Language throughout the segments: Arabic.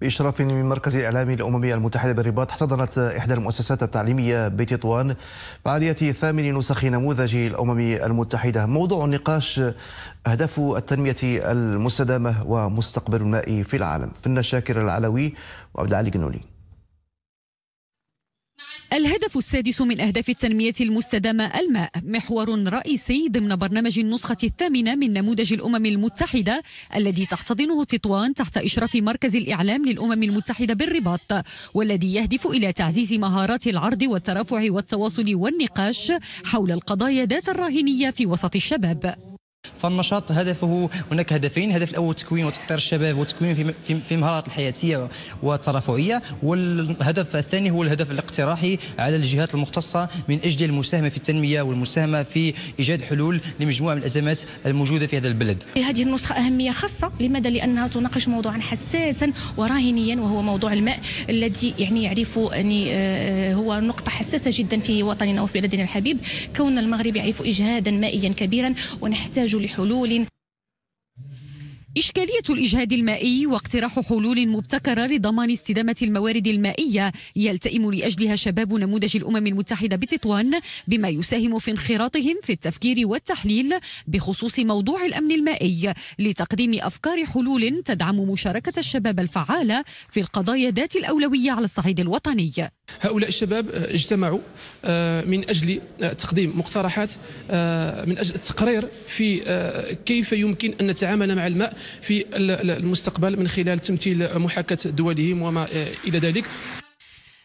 بإشراف من مركز الإعلام الأممي المتحدة بالرباط احتضنت إحدى المؤسسات التعليمية بتطوان فعالية ثامن نسخ نموذج الأمم المتحدة موضوع النقاش أهداف التنمية المستدامة ومستقبل الماء في العالم فن شاكر العلوي وعبد العالي جنوني الهدف السادس من أهداف التنمية المستدامة الماء محور رئيسي ضمن برنامج النسخة الثامنة من نموذج الأمم المتحدة الذي تحتضنه تطوان تحت إشراف مركز الإعلام للأمم المتحدة بالرباط والذي يهدف إلى تعزيز مهارات العرض والترافع والتواصل والنقاش حول القضايا ذات الراهنية في وسط الشباب فالنشاط هدفه هناك هدفين هدف الاول تكوين وتقطير الشباب وتكوين في في المهارات الحياتيه والترفعيه والهدف الثاني هو الهدف الاقتراحي على الجهات المختصه من اجل المساهمه في التنميه والمساهمه في ايجاد حلول لمجموعه من الازمات الموجوده في هذا البلد. هذه النسخه اهميه خاصه لماذا؟ لانها تناقش موضوعا حساسا وراهنيا وهو موضوع الماء الذي يعني يعرف يعني آه، هو نقطه حساسه جدا في وطننا وفي بلدنا الحبيب كون المغرب يعرف اجهادا مائيا كبيرا ونحتاج نحتاج لحلول إشكالية الإجهاد المائي واقتراح حلول مبتكرة لضمان استدامة الموارد المائية يلتئم لأجلها شباب نموذج الأمم المتحدة بتطوان بما يساهم في انخراطهم في التفكير والتحليل بخصوص موضوع الأمن المائي لتقديم أفكار حلول تدعم مشاركة الشباب الفعالة في القضايا ذات الأولوية على الصعيد الوطني هؤلاء الشباب اجتمعوا آه، من أجل آه، تقديم مقترحات آه، من أجل التقرير في كيف يمكن أن نتعامل مع الماء في المستقبل من خلال تمثيل محاكاة دولهم وما آه، إلى ذلك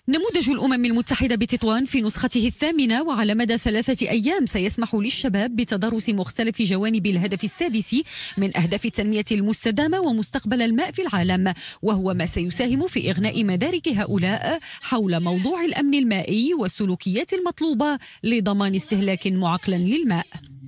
نموذج الأمم المتحدة بتطوان في نسخته الثامنة وعلى مدى ثلاثة أيام سيسمح للشباب بتدرس مختلف جوانب الهدف السادس من أهداف التنمية المستدامة ومستقبل الماء في العالم وهو ما سيساهم في إغناء مدارك هؤلاء حول موضوع الأمن المائي والسلوكيات المطلوبة لضمان استهلاك معقلا للماء